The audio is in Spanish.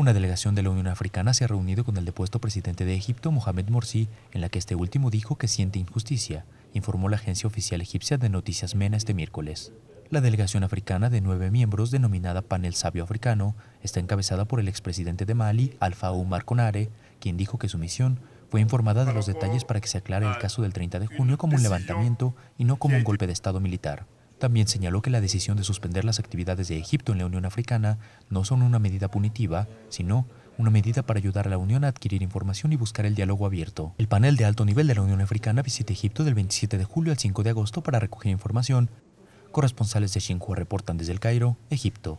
Una delegación de la Unión Africana se ha reunido con el depuesto presidente de Egipto, Mohamed Morsi, en la que este último dijo que siente injusticia, informó la agencia oficial egipcia de Noticias MENA este miércoles. La delegación africana de nueve miembros, denominada Panel Sabio Africano, está encabezada por el expresidente de Mali, Alfa Omar quien dijo que su misión fue informada de los detalles para que se aclare el caso del 30 de junio como un levantamiento y no como un golpe de Estado militar. También señaló que la decisión de suspender las actividades de Egipto en la Unión Africana no son una medida punitiva, sino una medida para ayudar a la Unión a adquirir información y buscar el diálogo abierto. El panel de alto nivel de la Unión Africana visita Egipto del 27 de julio al 5 de agosto para recoger información. Corresponsales de Xinhua reportan desde el Cairo, Egipto.